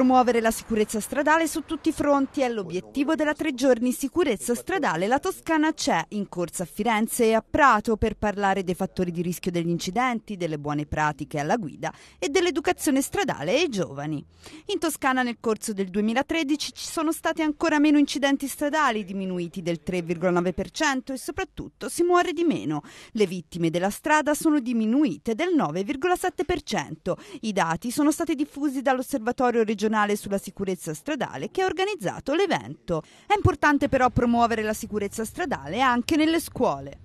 Promuovere la sicurezza stradale su tutti i fronti è l'obiettivo della tre giorni sicurezza stradale La Toscana c'è in corsa a Firenze e a Prato per parlare dei fattori di rischio degli incidenti, delle buone pratiche alla guida e dell'educazione stradale ai giovani. In Toscana nel corso del 2013 ci sono stati ancora meno incidenti stradali, diminuiti del 3,9% e soprattutto si muore di meno. Le vittime della strada sono diminuite del 9,7%. I dati sono stati diffusi dall'Osservatorio regionale nazionale sulla sicurezza stradale che ha organizzato l'evento. È importante però promuovere la sicurezza stradale anche nelle scuole.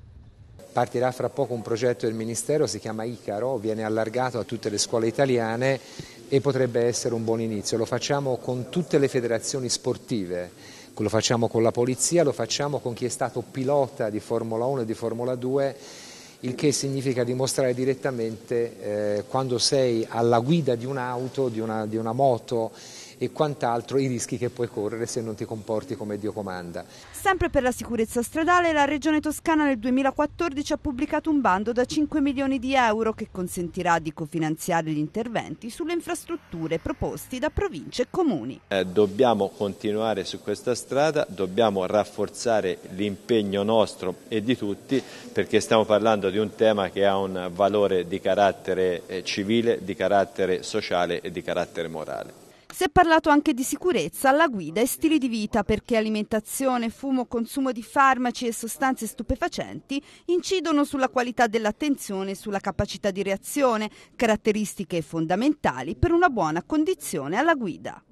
Partirà fra poco un progetto del Ministero, si chiama Icaro, viene allargato a tutte le scuole italiane e potrebbe essere un buon inizio. Lo facciamo con tutte le federazioni sportive, lo facciamo con la polizia, lo facciamo con chi è stato pilota di Formula 1 e di Formula 2 il che significa dimostrare direttamente eh, quando sei alla guida di un'auto, di una, di una moto e quant'altro i rischi che puoi correre se non ti comporti come Dio comanda. Sempre per la sicurezza stradale, la Regione Toscana nel 2014 ha pubblicato un bando da 5 milioni di euro che consentirà di cofinanziare gli interventi sulle infrastrutture proposti da province e comuni. Eh, dobbiamo continuare su questa strada, dobbiamo rafforzare l'impegno nostro e di tutti perché stiamo parlando di un tema che ha un valore di carattere eh, civile, di carattere sociale e di carattere morale. Si è parlato anche di sicurezza alla guida e stili di vita perché alimentazione, fumo, consumo di farmaci e sostanze stupefacenti incidono sulla qualità dell'attenzione e sulla capacità di reazione, caratteristiche fondamentali per una buona condizione alla guida.